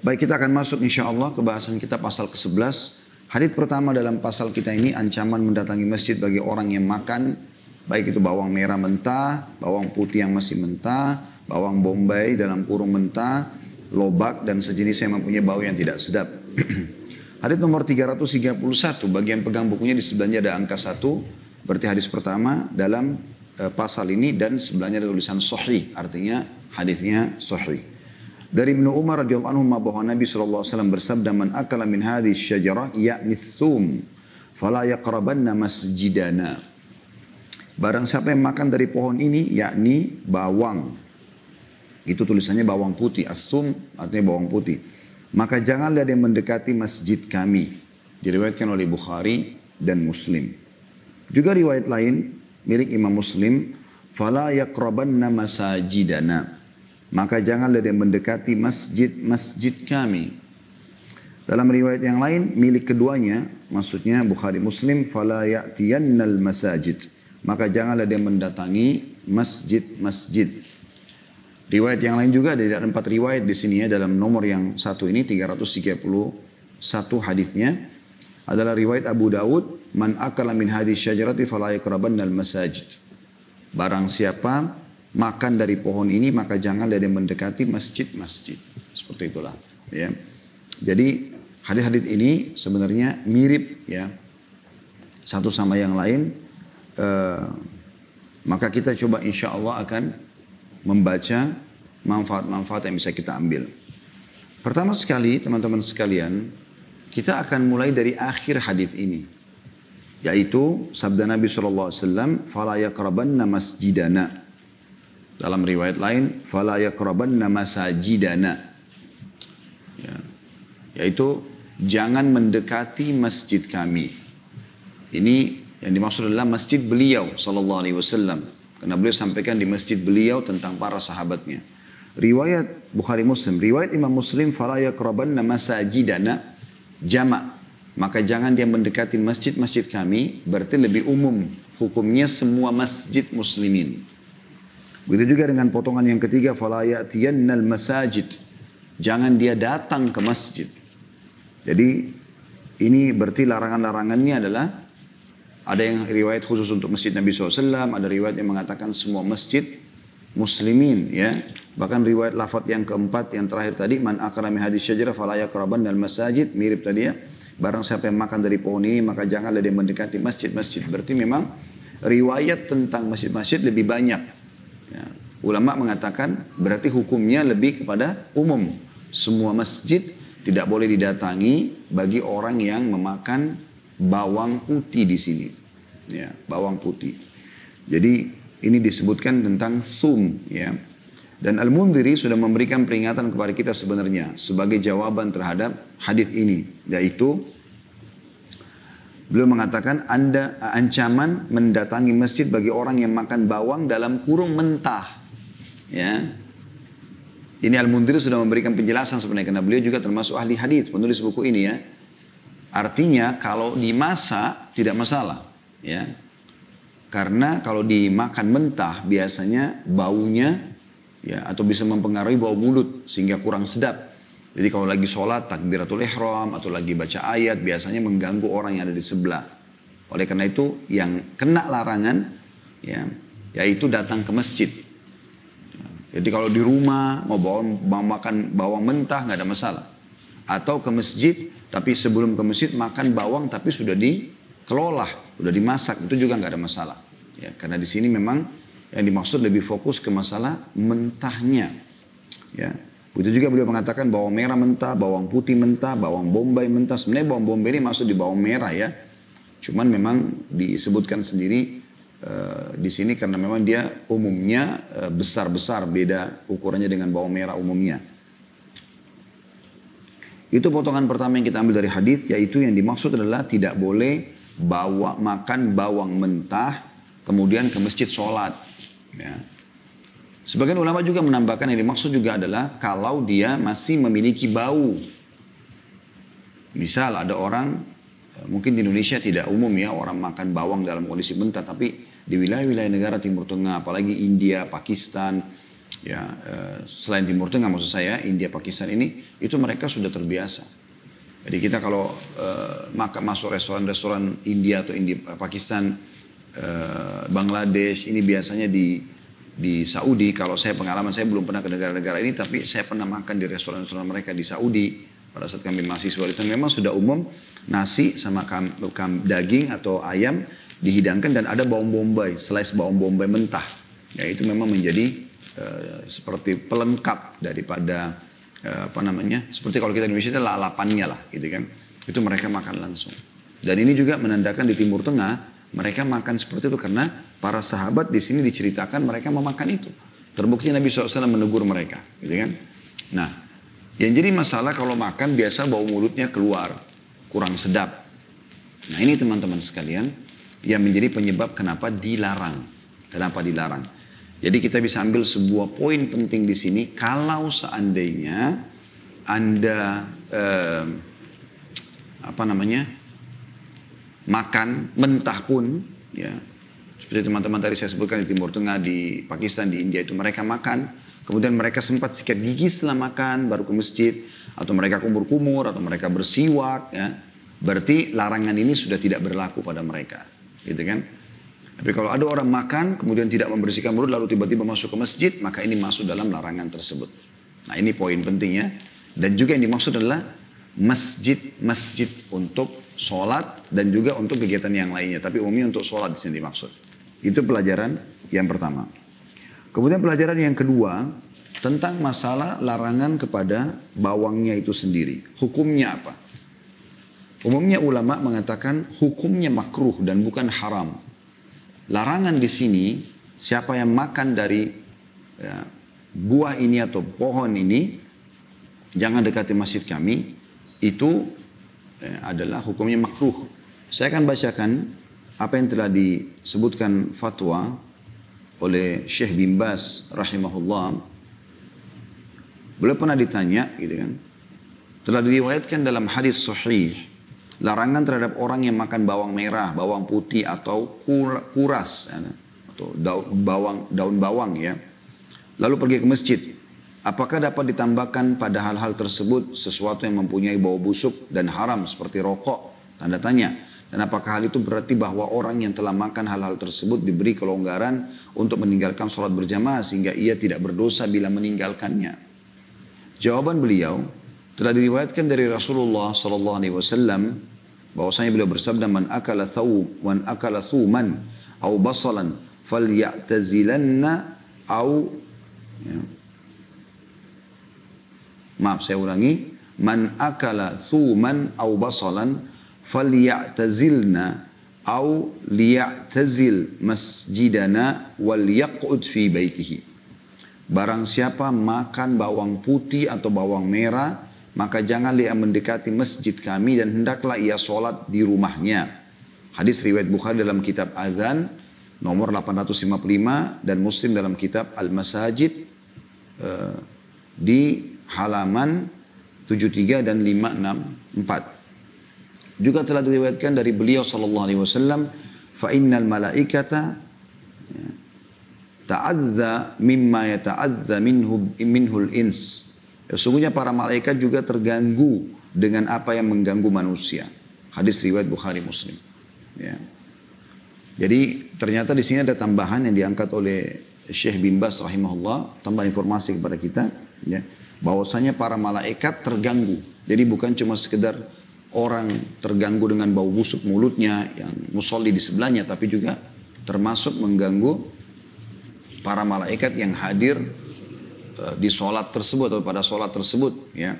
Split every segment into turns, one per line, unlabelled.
Baik kita akan masuk insya Allah ke bahasan kita pasal ke-11. Hadit pertama dalam pasal kita ini ancaman mendatangi masjid bagi orang yang makan. Baik itu bawang merah mentah, bawang putih yang masih mentah, bawang bombay dalam kurung mentah, lobak dan sejenis yang mempunyai bau yang tidak sedap. Hadit nomor 331 bagian Bagian pegang bukunya di sebelahnya ada angka 1. Berarti hadis pertama dalam eh, pasal ini dan sebelahnya ada tulisan sohri, artinya hadisnya sohri. Dari Ibnu Umar radhiyallahu anhu bahwa Nabi sallallahu alaihi wasallam bersabda man akala min hadhihi syajarah yakni thum fala yaqrabanna masjidana. Barang siapa yang makan dari pohon ini yakni bawang. Itu tulisannya bawang putih, astum artinya bawang putih. Maka janganlah dia mendekati masjid kami. Diriwayatkan oleh Bukhari dan Muslim. Juga riwayat lain milik Imam Muslim, fala yaqrabanna masajidana maka janganlah dia mendekati masjid-masjid kami. Dalam riwayat yang lain, milik keduanya, maksudnya Bukhari Muslim, فَلَا يَأْتِيَنَّ masajid. Maka janganlah dia mendatangi masjid-masjid. Riwayat yang lain juga ada empat riwayat di sini ya dalam nomor yang satu ini 331 hadisnya adalah riwayat Abu Daud man akala min hadis syajarati fala yakrabannal masajid. Barang siapa makan dari pohon ini maka jangan ada yang mendekati masjid-masjid. Seperti itulah ya. Jadi hadis-hadis ini sebenarnya mirip ya satu sama yang lain e, maka kita coba insya Allah akan membaca manfaat-manfaat yang bisa kita ambil. Pertama sekali teman-teman sekalian kita akan mulai dari akhir hadis ini yaitu sabda Nabi Shallallahu saw. Fala yakrabanna masjidana dalam riwayat lain, fala nama sajidana. Ya. Yaitu jangan mendekati masjid kami. Ini yang dimaksud adalah masjid beliau sallallahu alaihi wasallam. Karena beliau sampaikan di masjid beliau tentang para sahabatnya. Riwayat Bukhari Muslim, riwayat Imam Muslim fala nama sajidana jamak. Maka jangan dia mendekati masjid-masjid kami, berarti lebih umum hukumnya semua masjid muslimin. Begitu juga dengan potongan yang ketiga, falayatiyannal masajid. Jangan dia datang ke masjid. Jadi ini berarti larangan-larangannya adalah ada yang riwayat khusus untuk masjid Nabi SAW, ada riwayat yang mengatakan semua masjid muslimin ya. Bahkan riwayat lafat yang keempat yang terakhir tadi man akrami hadis syajarah fala yakraban dan masajid mirip tadi ya. Barang siapa yang makan dari pohon ini maka janganlah dia mendekati masjid-masjid. Berarti memang riwayat tentang masjid-masjid lebih banyak Ya. Ulama mengatakan berarti hukumnya lebih kepada umum. Semua masjid tidak boleh didatangi bagi orang yang memakan bawang putih di sini. Ya, bawang putih. Jadi ini disebutkan tentang sum. ya. Dan Al-Mundiri sudah memberikan peringatan kepada kita sebenarnya sebagai jawaban terhadap hadis ini yaitu Beliau mengatakan Anda ancaman mendatangi masjid bagi orang yang makan bawang dalam kurung mentah. Ya. Ini Al-Mundhir sudah memberikan penjelasan sebenarnya karena beliau juga termasuk ahli hadis, penulis buku ini ya. Artinya kalau dimasak tidak masalah, ya. Karena kalau dimakan mentah biasanya baunya ya atau bisa mempengaruhi bau mulut sehingga kurang sedap jadi kalau lagi sholat takbiratul ihram atau lagi baca ayat biasanya mengganggu orang yang ada di sebelah. Oleh karena itu yang kena larangan ya yaitu datang ke masjid. Jadi kalau di rumah mau bawa mau makan bawang mentah nggak ada masalah. Atau ke masjid tapi sebelum ke masjid makan bawang tapi sudah dikelola, sudah dimasak itu juga nggak ada masalah. Ya, karena di sini memang yang dimaksud lebih fokus ke masalah mentahnya. Ya, Begitu juga beliau mengatakan bawang merah mentah, bawang putih mentah, bawang bombay mentah. Sebenarnya bawang bombay ini masuk di bawang merah ya. Cuman memang disebutkan sendiri uh, di sini karena memang dia umumnya eh, besar-besar uh, beda ukurannya dengan bawang merah umumnya. Itu potongan pertama yang kita ambil dari hadis yaitu yang dimaksud adalah tidak boleh bawa makan bawang mentah kemudian ke masjid sholat. Ya. Sebagian ulama juga menambahkan yang dimaksud juga adalah kalau dia masih memiliki bau. Misal ada orang, eh, mungkin di Indonesia tidak umum ya orang makan bawang dalam kondisi mentah, tapi di wilayah-wilayah negara Timur Tengah, apalagi India, Pakistan, ya eh, selain Timur Tengah maksud saya, India, Pakistan ini, itu mereka sudah terbiasa. Jadi kita kalau uh, masuk restoran-restoran India atau India, Pakistan, uh, Bangladesh ini biasanya di di Saudi. Kalau saya pengalaman saya belum pernah ke negara-negara ini, tapi saya pernah makan di restoran-restoran mereka di Saudi. Pada saat kami mahasiswa di memang sudah umum nasi sama kam, kam, daging atau ayam dihidangkan dan ada bawang bombay, slice bawang bombay mentah. Ya itu memang menjadi uh, seperti pelengkap daripada uh, apa namanya? Seperti kalau kita di Indonesia lalapannya lah gitu kan. Itu mereka makan langsung. Dan ini juga menandakan di Timur Tengah mereka makan seperti itu karena para sahabat di sini diceritakan mereka memakan itu. Terbukti Nabi SAW menegur mereka, gitu kan? Nah, yang jadi masalah kalau makan biasa bau mulutnya keluar, kurang sedap. Nah ini teman-teman sekalian yang menjadi penyebab kenapa dilarang. Kenapa dilarang? Jadi kita bisa ambil sebuah poin penting di sini kalau seandainya anda eh, apa namanya makan mentah pun, ya seperti teman-teman tadi saya sebutkan di Timur Tengah, di Pakistan, di India itu mereka makan, kemudian mereka sempat sikat gigi setelah makan, baru ke masjid, atau mereka kumur-kumur, atau mereka bersiwak, ya. Berarti larangan ini sudah tidak berlaku pada mereka, gitu kan? Tapi kalau ada orang makan kemudian tidak membersihkan mulut lalu tiba-tiba masuk ke masjid, maka ini masuk dalam larangan tersebut. Nah, ini poin pentingnya. Dan juga yang dimaksud adalah masjid-masjid untuk sholat dan juga untuk kegiatan yang lainnya. Tapi umumnya untuk sholat di sini dimaksud. Itu pelajaran yang pertama. Kemudian pelajaran yang kedua tentang masalah larangan kepada bawangnya itu sendiri. Hukumnya apa? Umumnya ulama mengatakan hukumnya makruh dan bukan haram. Larangan di sini siapa yang makan dari ya, buah ini atau pohon ini jangan dekati masjid kami itu Eh, adalah hukumnya makruh. Saya akan bacakan apa yang telah disebutkan fatwa oleh Syekh bin Bas rahimahullah. Beliau pernah ditanya gitu kan. Telah diriwayatkan dalam hadis sahih larangan terhadap orang yang makan bawang merah, bawang putih atau kuras eh, atau daun bawang daun bawang ya. Lalu pergi ke masjid Apakah dapat ditambahkan pada hal-hal tersebut sesuatu yang mempunyai bau busuk dan haram seperti rokok? Tanda tanya. Dan apakah hal itu berarti bahwa orang yang telah makan hal-hal tersebut diberi kelonggaran untuk meninggalkan sholat berjamaah sehingga ia tidak berdosa bila meninggalkannya? Jawaban beliau telah diriwayatkan dari Rasulullah Sallallahu Alaihi Wasallam bahwasanya beliau bersabda man akala thawb man akala thuman au basalan ya'tazilanna au ya, Maaf saya ulangi. Man akala thuman au basalan falyatazilna au liyatazil masjidana wal yaq'ud fi baitihi. Barang siapa makan bawang putih atau bawang merah, maka jangan dia mendekati masjid kami dan hendaklah ia sholat di rumahnya. Hadis riwayat Bukhari dalam kitab Azan nomor 855 dan Muslim dalam kitab Al-Masajid eh, di halaman 73 dan 564. Juga telah diriwayatkan dari beliau sallallahu alaihi wasallam, "Fa innal malaikata ya, ta'adza mimma yata'adza minhu minhul ins." Ya, sungguhnya para malaikat juga terganggu dengan apa yang mengganggu manusia. Hadis riwayat Bukhari Muslim. Ya. Jadi ternyata di sini ada tambahan yang diangkat oleh Syekh Bimbas rahimahullah, tambahan informasi kepada kita ya bahwasanya para malaikat terganggu. Jadi bukan cuma sekedar orang terganggu dengan bau busuk mulutnya yang musolli di sebelahnya, tapi juga termasuk mengganggu para malaikat yang hadir eh, di sholat tersebut atau pada sholat tersebut ya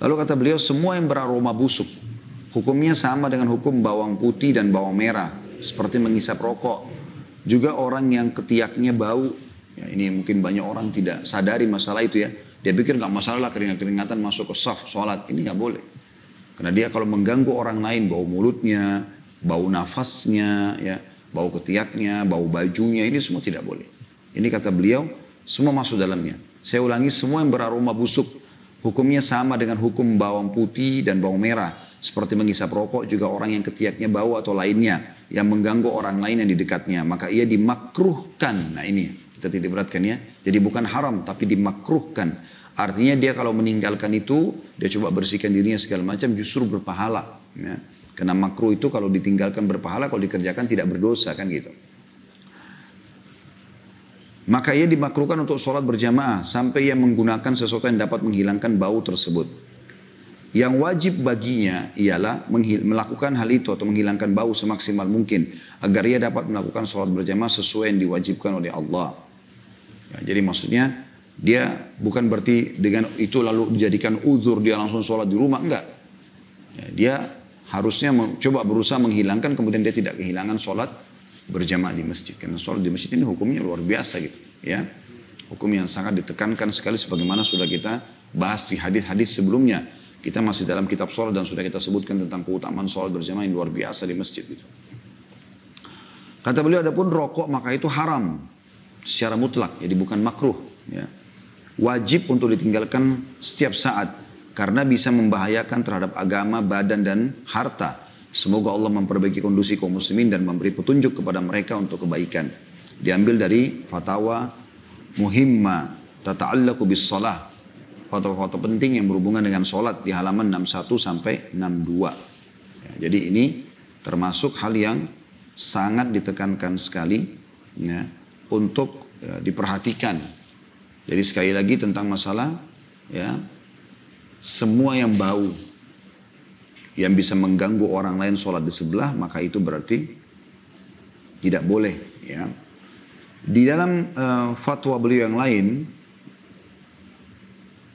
lalu kata beliau semua yang beraroma busuk hukumnya sama dengan hukum bawang putih dan bawang merah seperti mengisap rokok juga orang yang ketiaknya bau Ya, ini mungkin banyak orang tidak sadari masalah itu ya. Dia pikir nggak masalah lah keringat-keringatan masuk ke saf sholat. Ini nggak boleh. Karena dia kalau mengganggu orang lain, bau mulutnya, bau nafasnya, ya, bau ketiaknya, bau bajunya, ini semua tidak boleh. Ini kata beliau, semua masuk dalamnya. Saya ulangi, semua yang beraroma busuk, hukumnya sama dengan hukum bawang putih dan bawang merah. Seperti mengisap rokok juga orang yang ketiaknya bau atau lainnya yang mengganggu orang lain yang di dekatnya. Maka ia dimakruhkan. Nah ini kita tidak beratkan ya. Jadi bukan haram tapi dimakruhkan. Artinya dia kalau meninggalkan itu, dia coba bersihkan dirinya segala macam justru berpahala. Ya. Karena makruh itu kalau ditinggalkan berpahala, kalau dikerjakan tidak berdosa kan gitu. Maka ia dimakruhkan untuk sholat berjamaah sampai ia menggunakan sesuatu yang dapat menghilangkan bau tersebut. Yang wajib baginya ialah melakukan hal itu atau menghilangkan bau semaksimal mungkin agar ia dapat melakukan sholat berjamaah sesuai yang diwajibkan oleh Allah. Ya, jadi maksudnya dia bukan berarti dengan itu lalu dijadikan uzur dia langsung sholat di rumah enggak. Ya, dia harusnya coba berusaha menghilangkan kemudian dia tidak kehilangan sholat berjamaah di masjid karena sholat di masjid ini hukumnya luar biasa gitu ya hukum yang sangat ditekankan sekali sebagaimana sudah kita bahas di hadis-hadis sebelumnya kita masih dalam kitab sholat dan sudah kita sebutkan tentang keutamaan sholat berjamaah yang luar biasa di masjid gitu. Kata beliau, adapun rokok maka itu haram secara mutlak, jadi bukan makruh. Ya. Wajib untuk ditinggalkan setiap saat karena bisa membahayakan terhadap agama, badan, dan harta. Semoga Allah memperbaiki kondisi kaum muslimin dan memberi petunjuk kepada mereka untuk kebaikan. Diambil dari fatwa muhimma tata'allaku bis salah. foto-foto penting yang berhubungan dengan sholat di halaman 61 sampai 62. Ya, jadi ini termasuk hal yang sangat ditekankan sekali ya, untuk ya, diperhatikan. Jadi sekali lagi tentang masalah ya semua yang bau yang bisa mengganggu orang lain sholat di sebelah maka itu berarti tidak boleh ya. Di dalam uh, fatwa beliau yang lain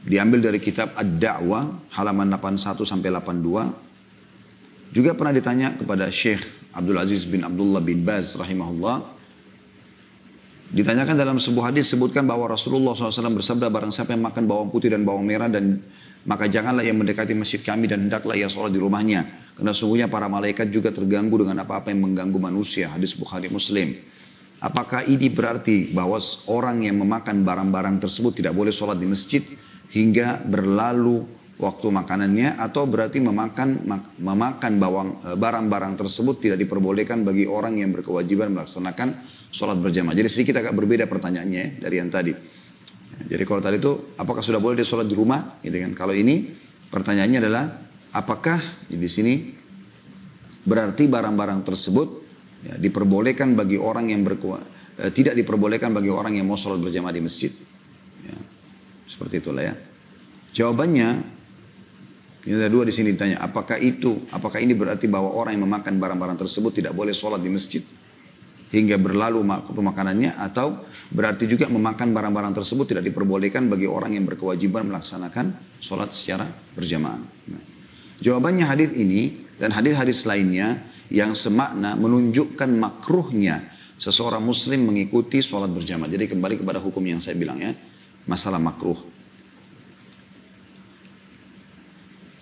diambil dari kitab Ad-Da'wah halaman 81 sampai 82 juga pernah ditanya kepada Syekh Abdul Aziz bin Abdullah bin Baz rahimahullah Ditanyakan dalam sebuah hadis sebutkan bahwa Rasulullah SAW bersabda barang siapa yang makan bawang putih dan bawang merah dan maka janganlah yang mendekati masjid kami dan hendaklah ia sholat di rumahnya. Karena sungguhnya para malaikat juga terganggu dengan apa-apa yang mengganggu manusia. Hadis Bukhari Muslim. Apakah ini berarti bahwa orang yang memakan barang-barang tersebut tidak boleh sholat di masjid hingga berlalu waktu makanannya atau berarti memakan memakan bawang e, barang-barang tersebut tidak diperbolehkan bagi orang yang berkewajiban melaksanakan sholat berjamaah. Jadi sedikit agak berbeda pertanyaannya ya, dari yang tadi. Jadi kalau tadi itu apakah sudah boleh dia sholat di rumah, gitu kan? Kalau ini pertanyaannya adalah apakah di sini berarti barang-barang tersebut ya, diperbolehkan bagi orang yang berkuat eh, tidak diperbolehkan bagi orang yang mau sholat berjamaah di masjid. Ya, seperti itulah ya. Jawabannya ini ada dua di sini ditanya, apakah itu, apakah ini berarti bahwa orang yang memakan barang-barang tersebut tidak boleh sholat di masjid hingga berlalu pemakanannya atau berarti juga memakan barang-barang tersebut tidak diperbolehkan bagi orang yang berkewajiban melaksanakan sholat secara berjamaah. Nah, jawabannya hadis ini dan hadis-hadis lainnya yang semakna menunjukkan makruhnya seseorang muslim mengikuti sholat berjamaah. Jadi kembali kepada hukum yang saya bilang ya, masalah makruh.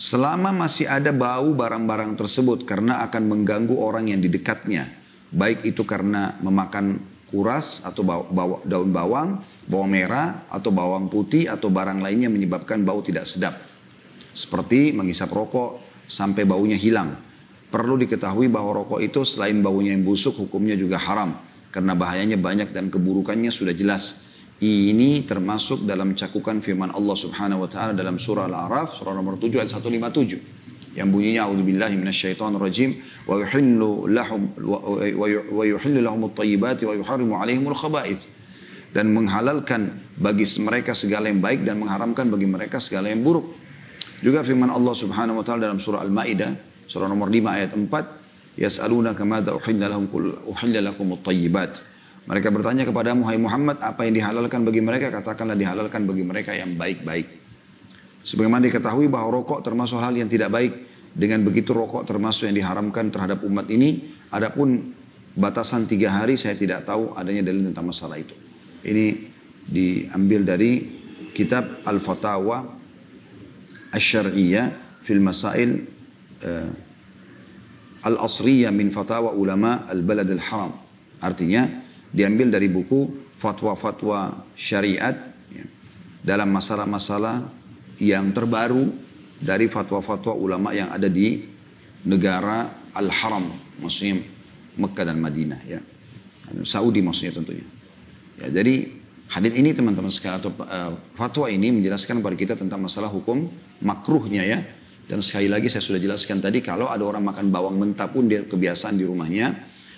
Selama masih ada bau barang-barang tersebut karena akan mengganggu orang yang di dekatnya. Baik itu karena memakan kuras atau bau, bau, daun bawang, bawang merah atau bawang putih atau barang lainnya menyebabkan bau tidak sedap. Seperti menghisap rokok sampai baunya hilang. Perlu diketahui bahwa rokok itu selain baunya yang busuk hukumnya juga haram karena bahayanya banyak dan keburukannya sudah jelas. Ini termasuk dalam cakupan firman Allah Subhanahu wa taala dalam surah Al-A'raf surah nomor 7 ayat 157 yang bunyinya a'udzubillahi minasyaitonir rajim wa yuhillu lahum wa yuhillu lahum at-tayyibati wa yuharrimu 'alaihimul khaba'ith dan menghalalkan bagi mereka segala yang baik dan mengharamkan bagi mereka segala yang buruk. Juga firman Allah Subhanahu wa taala dalam surah Al-Maidah surah nomor 5 ayat 4 yas'alunaka madza uhilla lahum qul uhilla lakum at-tayyibat mereka bertanya kepada Muhammad Muhammad, apa yang dihalalkan bagi mereka? Katakanlah dihalalkan bagi mereka yang baik-baik. Sebagaimana diketahui bahwa rokok termasuk hal yang tidak baik. Dengan begitu rokok termasuk yang diharamkan terhadap umat ini. Adapun batasan tiga hari saya tidak tahu adanya dalil tentang masalah itu. Ini diambil dari kitab Al-Fatawa asy fil Masail eh, Al-Asriyah min Fatawa Ulama Al-Balad Al-Haram. Artinya diambil dari buku fatwa-fatwa syariat ya, dalam masalah-masalah yang terbaru dari fatwa-fatwa ulama yang ada di negara Al-Haram, maksudnya Mekkah dan Madinah ya. Saudi maksudnya tentunya. Ya, jadi hadis ini teman-teman sekalian atau uh, fatwa ini menjelaskan kepada kita tentang masalah hukum makruhnya ya. Dan sekali lagi saya sudah jelaskan tadi kalau ada orang makan bawang mentah pun dia kebiasaan di rumahnya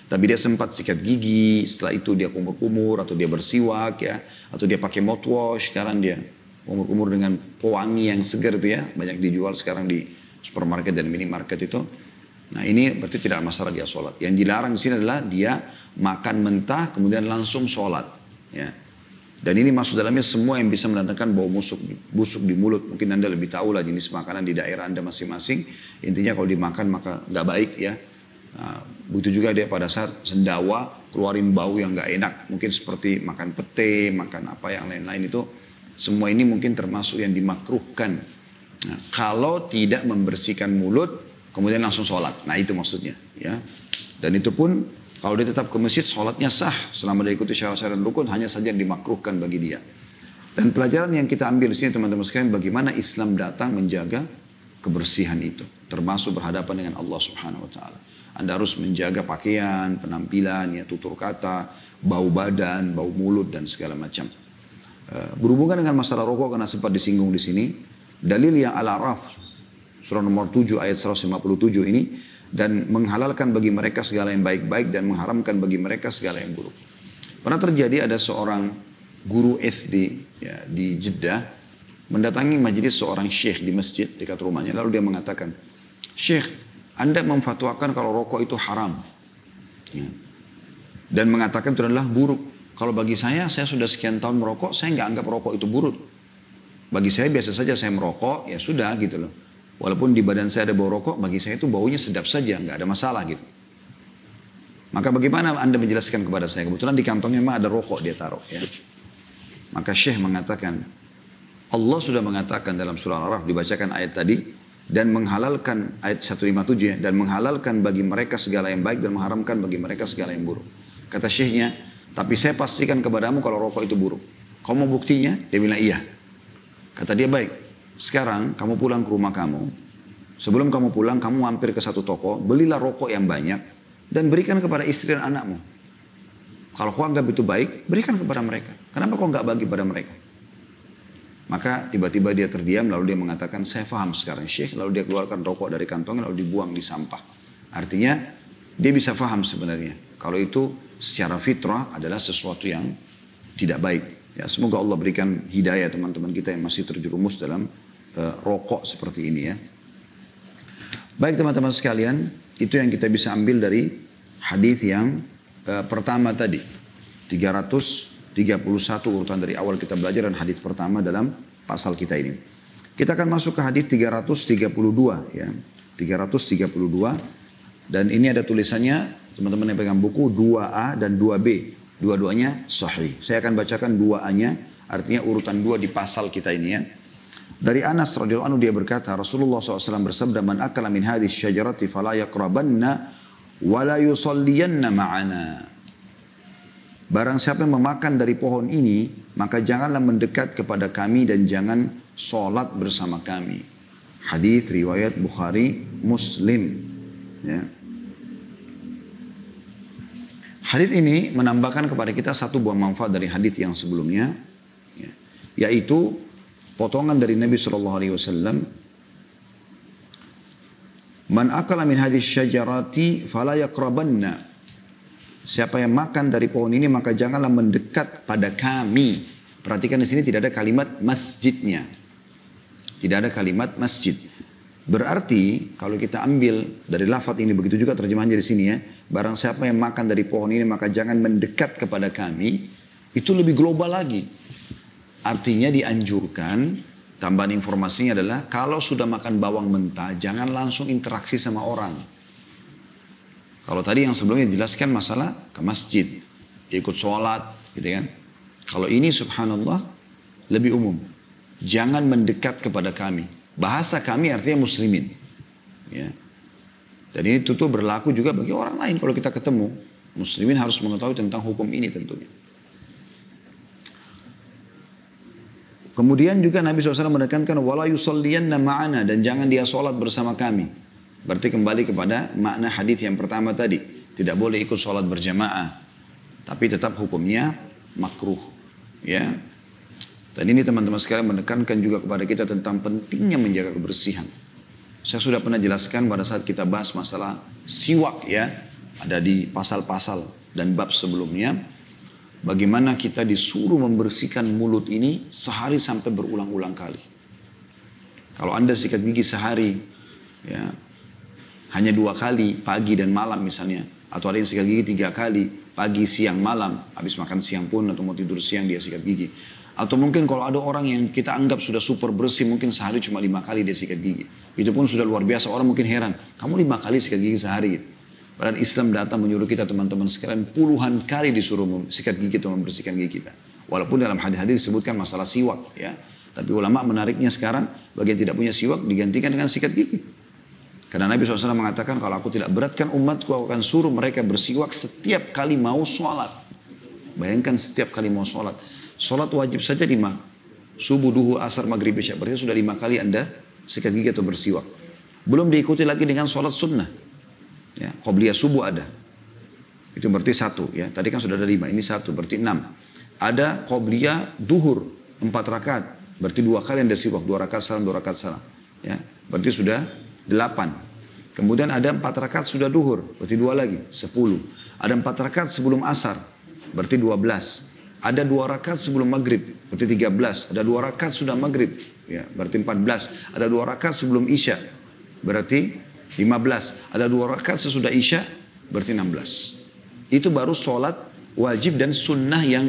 tapi dia sempat sikat gigi, setelah itu dia kumur-kumur atau dia bersiwak ya, atau dia pakai mouthwash. Sekarang dia kumur-kumur dengan pewangi yang segar itu ya, banyak dijual sekarang di supermarket dan minimarket itu. Nah ini berarti tidak masalah dia sholat. Yang dilarang di sini adalah dia makan mentah kemudian langsung sholat. Ya. Dan ini masuk dalamnya semua yang bisa mendatangkan bau busuk, busuk di mulut. Mungkin Anda lebih tahu lah jenis makanan di daerah Anda masing-masing. Intinya kalau dimakan maka nggak baik ya. Nah, begitu juga dia pada saat sendawa keluarin bau yang nggak enak, mungkin seperti makan pete, makan apa yang lain-lain itu, semua ini mungkin termasuk yang dimakruhkan. Nah, kalau tidak membersihkan mulut, kemudian langsung sholat. Nah itu maksudnya, ya. Dan itu pun kalau dia tetap ke masjid, sholatnya sah selama dia ikuti syarat-syarat rukun, hanya saja yang dimakruhkan bagi dia. Dan pelajaran yang kita ambil di sini teman-teman sekalian, bagaimana Islam datang menjaga kebersihan itu, termasuk berhadapan dengan Allah Subhanahu Wa Taala. Anda harus menjaga pakaian, penampilan, ya tutur kata, bau badan, bau mulut dan segala macam. Eh, berhubungan dengan masalah rokok karena sempat disinggung di sini, dalil yang ala raf surah nomor 7 ayat 157 ini dan menghalalkan bagi mereka segala yang baik-baik dan mengharamkan bagi mereka segala yang buruk. Pernah terjadi ada seorang guru SD ya, di Jeddah mendatangi majelis seorang syekh di masjid dekat rumahnya lalu dia mengatakan, "Syekh, anda memfatwakan kalau rokok itu haram. Ya. Dan mengatakan itu adalah buruk. Kalau bagi saya, saya sudah sekian tahun merokok, saya nggak anggap rokok itu buruk. Bagi saya biasa saja saya merokok, ya sudah gitu loh. Walaupun di badan saya ada bau rokok, bagi saya itu baunya sedap saja, nggak ada masalah gitu. Maka bagaimana Anda menjelaskan kepada saya? Kebetulan di kantongnya memang ada rokok dia taruh ya. Maka Syekh mengatakan, Allah sudah mengatakan dalam surah Al-Araf dibacakan ayat tadi, dan menghalalkan ayat 157 ya, dan menghalalkan bagi mereka segala yang baik dan mengharamkan bagi mereka segala yang buruk. Kata syekhnya, tapi saya pastikan kepadamu kalau rokok itu buruk. kau mau buktinya? Dia bilang iya. Kata dia baik. Sekarang kamu pulang ke rumah kamu. Sebelum kamu pulang, kamu mampir ke satu toko, belilah rokok yang banyak dan berikan kepada istri dan anakmu. Kalau kau anggap itu baik, berikan kepada mereka. Kenapa kau nggak bagi kepada mereka? Maka tiba-tiba dia terdiam lalu dia mengatakan saya faham sekarang Syekh. Lalu dia keluarkan rokok dari kantongnya lalu dibuang di sampah. Artinya dia bisa faham sebenarnya. Kalau itu secara fitrah adalah sesuatu yang tidak baik. Ya, semoga Allah berikan hidayah teman-teman kita yang masih terjerumus dalam uh, rokok seperti ini ya. Baik teman-teman sekalian, itu yang kita bisa ambil dari hadis yang uh, pertama tadi. 300 31 urutan dari awal kita belajar dan hadis pertama dalam pasal kita ini. Kita akan masuk ke hadis 332 ya. 332 dan ini ada tulisannya teman-teman yang pegang buku 2A dan 2B. Dua-duanya sahih. Saya akan bacakan 2A-nya artinya urutan 2 di pasal kita ini ya. Dari Anas radhiyallahu anhu dia berkata Rasulullah SAW bersabda man akala min hadis syajarati fala yaqrabanna wala yusalliyanna ma'ana. Barang siapa yang memakan dari pohon ini, maka janganlah mendekat kepada kami dan jangan sholat bersama kami. Hadis riwayat Bukhari Muslim. Ya. Hadis ini menambahkan kepada kita satu buah manfaat dari hadis yang sebelumnya, ya, yaitu potongan dari Nabi Shallallahu Alaihi Wasallam Man akala min hadis syajarati falayakrabanna Siapa yang makan dari pohon ini maka janganlah mendekat pada kami. Perhatikan di sini tidak ada kalimat masjidnya. Tidak ada kalimat masjid. Berarti kalau kita ambil dari lafat ini begitu juga terjemahan di sini ya. Barang siapa yang makan dari pohon ini maka jangan mendekat kepada kami. Itu lebih global lagi. Artinya dianjurkan tambahan informasinya adalah kalau sudah makan bawang mentah jangan langsung interaksi sama orang. Kalau tadi yang sebelumnya dijelaskan masalah ke masjid, ikut sholat, gitu kan. Kalau ini subhanallah lebih umum. Jangan mendekat kepada kami. Bahasa kami artinya muslimin. Ya. Dan ini tentu berlaku juga bagi orang lain kalau kita ketemu. Muslimin harus mengetahui tentang hukum ini tentunya. Kemudian juga Nabi SAW menekankan wala yusalliyanna ma'ana dan jangan dia sholat bersama kami. Berarti kembali kepada makna hadis yang pertama tadi. Tidak boleh ikut sholat berjamaah. Tapi tetap hukumnya makruh. Ya. Dan ini teman-teman sekalian menekankan juga kepada kita tentang pentingnya menjaga kebersihan. Saya sudah pernah jelaskan pada saat kita bahas masalah siwak ya. Ada di pasal-pasal dan bab sebelumnya. Bagaimana kita disuruh membersihkan mulut ini sehari sampai berulang-ulang kali. Kalau Anda sikat gigi sehari, ya hanya dua kali pagi dan malam misalnya atau ada yang sikat gigi tiga kali pagi siang malam habis makan siang pun atau mau tidur siang dia sikat gigi atau mungkin kalau ada orang yang kita anggap sudah super bersih mungkin sehari cuma lima kali dia sikat gigi itu pun sudah luar biasa orang mungkin heran kamu lima kali sikat gigi sehari gitu. Padahal Islam datang menyuruh kita teman-teman sekalian puluhan kali disuruh sikat gigi atau membersihkan gigi kita. Walaupun dalam hadis-hadis disebutkan masalah siwak ya. Tapi ulama menariknya sekarang bagian tidak punya siwak digantikan dengan sikat gigi. Karena Nabi SAW mengatakan kalau aku tidak beratkan umatku aku akan suruh mereka bersiwak setiap kali mau sholat. Bayangkan setiap kali mau sholat. Sholat wajib saja lima. Subuh, duhu, asar, maghrib, isya. Berarti sudah lima kali anda sikat gigi atau bersiwak. Belum diikuti lagi dengan sholat sunnah. Ya, Qobliya subuh ada. Itu berarti satu. ya Tadi kan sudah ada lima, ini satu. Berarti enam. Ada Qobliya duhur, empat rakaat. Berarti dua kali anda siwak, dua rakaat salam, dua rakaat salam. Ya, berarti sudah 8. Kemudian ada 4 rakaat sudah duhur, berarti 2 lagi, 10. Ada 4 rakaat sebelum asar, berarti 12. Ada 2 rakaat sebelum maghrib, berarti 13. Ada 2 rakaat sudah maghrib, ya, berarti 14. Ada 2 rakaat sebelum isya, berarti 15. Ada 2 rakaat sesudah isya, berarti 16. Itu baru sholat wajib dan sunnah yang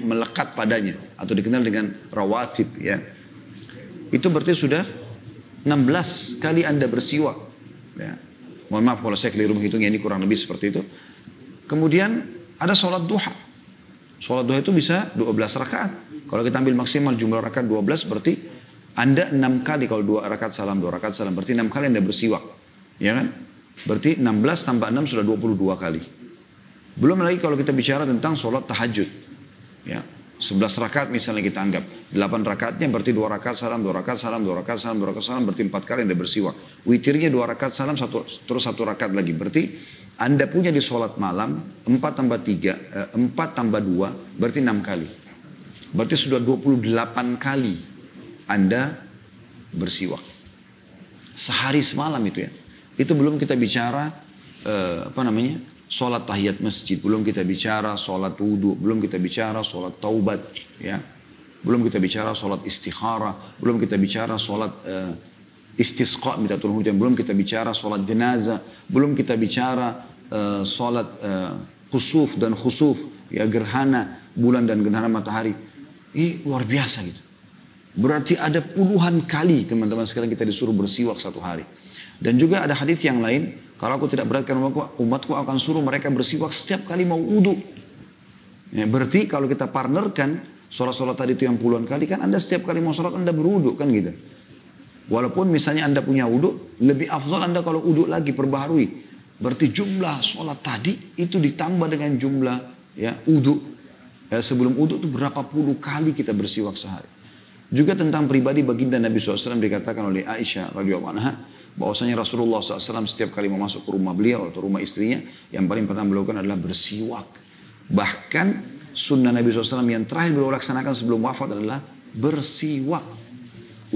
melekat padanya atau dikenal dengan rawatib ya. Itu berarti sudah 16 kali Anda bersiwak. Ya. Mohon maaf kalau saya keliru menghitungnya ini kurang lebih seperti itu. Kemudian ada sholat duha. Sholat duha itu bisa 12 rakaat. Kalau kita ambil maksimal jumlah rakaat 12 berarti Anda 6 kali kalau 2 rakaat salam, 2 rakaat salam. Berarti 6 kali Anda bersiwak. Ya kan? Berarti 16 tambah 6 sudah 22 kali. Belum lagi kalau kita bicara tentang sholat tahajud. Ya, 11 rakaat misalnya kita anggap. 8 rakaatnya berarti 2 rakaat salam, 2 rakaat salam, 2 rakaat salam, 2 rakaat salam berarti 4 kali Anda bersiwak. Witirnya 2 rakaat salam, satu, terus 1 rakaat lagi. Berarti Anda punya di sholat malam 4 tambah 3, 4 eh, tambah 2 berarti 6 kali. Berarti sudah 28 kali Anda bersiwak. Sehari semalam itu ya. Itu belum kita bicara eh, apa namanya Sholat tahiyat masjid, belum kita bicara sholat wudhu, belum kita bicara sholat taubat, ya. Belum kita bicara sholat istikhara, belum kita bicara sholat uh, eh, istisqa minta turun hujan, belum kita bicara sholat jenazah, belum kita bicara uh, eh, sholat uh, eh, khusuf dan khusuf, ya gerhana bulan dan gerhana matahari. Ini luar biasa gitu. Berarti ada puluhan kali teman-teman sekarang kita disuruh bersiwak satu hari. Dan juga ada hadis yang lain kalau aku tidak beratkan umatku, umatku akan suruh mereka bersiwak setiap kali mau wudhu. Ya, berarti kalau kita partnerkan sholat-sholat tadi itu yang puluhan kali kan Anda setiap kali mau sholat Anda beruduk kan gitu. Walaupun misalnya Anda punya wudhu, lebih afdol Anda kalau wudhu lagi perbaharui. Berarti jumlah sholat tadi itu ditambah dengan jumlah ya wudhu. Ya, sebelum wudhu itu berapa puluh kali kita bersiwak sehari. Juga tentang pribadi baginda Nabi SAW dikatakan oleh Aisyah radhiyallahu anha, bahwasanya Rasulullah SAW setiap kali mau masuk ke rumah beliau atau rumah istrinya yang paling pernah beliau adalah bersiwak bahkan sunnah Nabi SAW yang terakhir beliau laksanakan sebelum wafat adalah bersiwak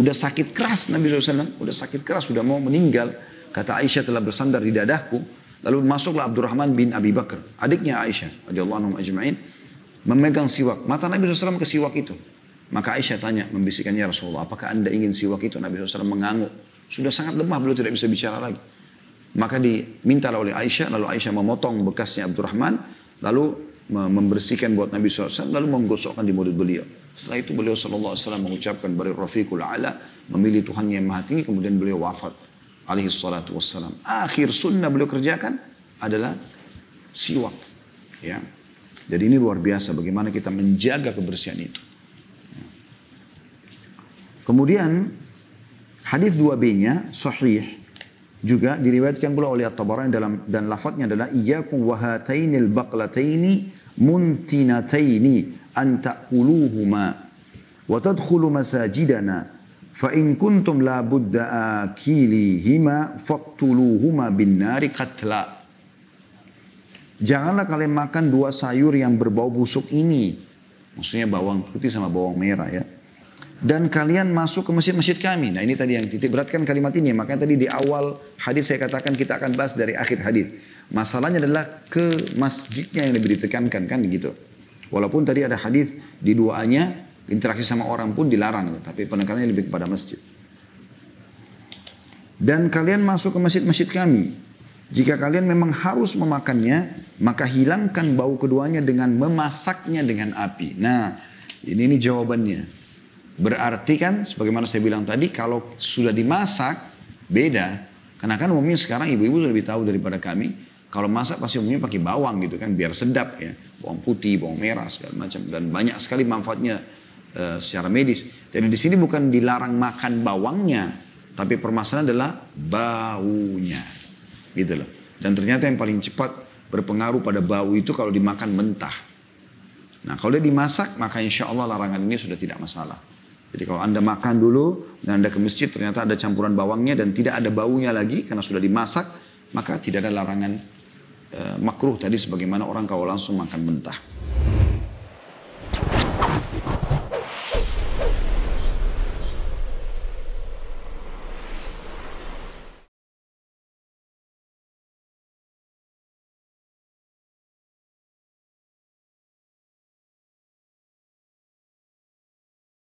udah sakit keras Nabi SAW udah sakit keras sudah mau meninggal kata Aisyah telah bersandar di dadaku, lalu masuklah Abdurrahman bin Abi Bakar adiknya Aisyah radhiyallahu anhu ajma'in memegang siwak mata Nabi SAW ke siwak itu maka Aisyah tanya membisikkannya ya Rasulullah apakah anda ingin siwak itu Nabi SAW mengangguk sudah sangat lemah beliau tidak bisa bicara lagi. Maka diminta oleh Aisyah, lalu Aisyah memotong bekasnya Abdurrahman, lalu membersihkan buat Nabi SAW, lalu menggosokkan di mulut beliau. Setelah itu beliau SAW mengucapkan bari Rafiqul Ala, memilih Tuhan yang maha tinggi, kemudian beliau wafat. Alaihi salatu wassalam. Akhir sunnah beliau kerjakan adalah siwak. Ya. Jadi ini luar biasa bagaimana kita menjaga kebersihan itu. Ya. Kemudian Hadis 2B-nya sahih juga diriwayatkan pula oleh At-Tabarani dalam dan lafadznya adalah iyyakum wa hatainil baqlataini muntinataini an ta'kuluhuma wa tadkhulu masajidana fa in kuntum la budda akilihima faqtuluhuma bin nari qatla Janganlah kalian makan dua sayur yang berbau busuk ini. Maksudnya bawang putih sama bawang merah ya dan kalian masuk ke masjid-masjid kami. Nah ini tadi yang titik beratkan kalimat ini. Makanya tadi di awal hadis saya katakan kita akan bahas dari akhir hadis. Masalahnya adalah ke masjidnya yang lebih ditekankan kan gitu. Walaupun tadi ada hadis di doanya interaksi sama orang pun dilarang, tapi penekanannya lebih kepada masjid. Dan kalian masuk ke masjid-masjid kami. Jika kalian memang harus memakannya, maka hilangkan bau keduanya dengan memasaknya dengan api. Nah, ini ini jawabannya. Berarti kan sebagaimana saya bilang tadi kalau sudah dimasak beda. Karena kan umumnya sekarang ibu-ibu lebih tahu daripada kami. Kalau masak pasti umumnya pakai bawang gitu kan biar sedap ya. Bawang putih, bawang merah segala macam dan banyak sekali manfaatnya e, secara medis. Dan di sini bukan dilarang makan bawangnya, tapi permasalahan adalah baunya. Gitu loh. Dan ternyata yang paling cepat berpengaruh pada bau itu kalau dimakan mentah. Nah kalau dia dimasak maka insya Allah larangan ini sudah tidak masalah. Jadi kalau Anda makan dulu dan Anda ke masjid ternyata ada campuran bawangnya dan tidak ada baunya lagi karena sudah dimasak, maka tidak ada larangan e, makruh tadi sebagaimana orang kalau langsung makan mentah.